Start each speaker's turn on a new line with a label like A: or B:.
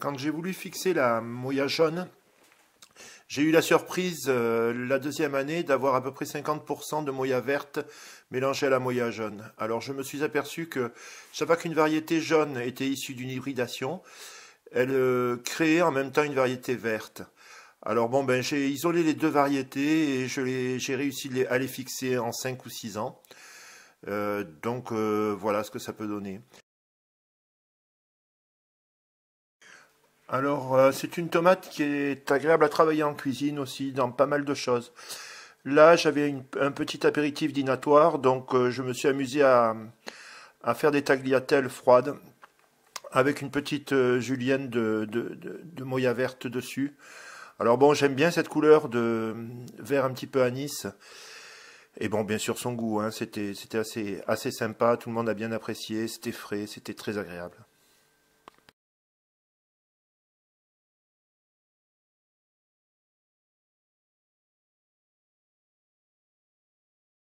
A: Quand j'ai voulu fixer la moya jaune, j'ai eu la surprise euh, la deuxième année d'avoir à peu près 50% de moya verte mélangée à la moya jaune. Alors je me suis aperçu que chaque fois qu'une variété jaune était issue d'une hybridation, elle euh, créait en même temps une variété verte. Alors bon, ben j'ai isolé les deux variétés et j'ai réussi à les fixer en 5 ou 6 ans. Euh, donc voilà ce que ça peut donner. Alors, euh, c'est une tomate qui est agréable à travailler en cuisine aussi, dans pas mal de choses. Là, j'avais un petit apéritif dinatoire, donc euh, je me suis amusé à, faire des tagliatelles froides avec une petite euh, julienne de, moya verte dessus. Alors bon, j'aime bien cette couleur de vert un petit peu anis. Et bon, bien sûr, son goût, hein, c'était assez, assez sympa, tout le monde a bien apprécié, c'était frais, c'était très agréable.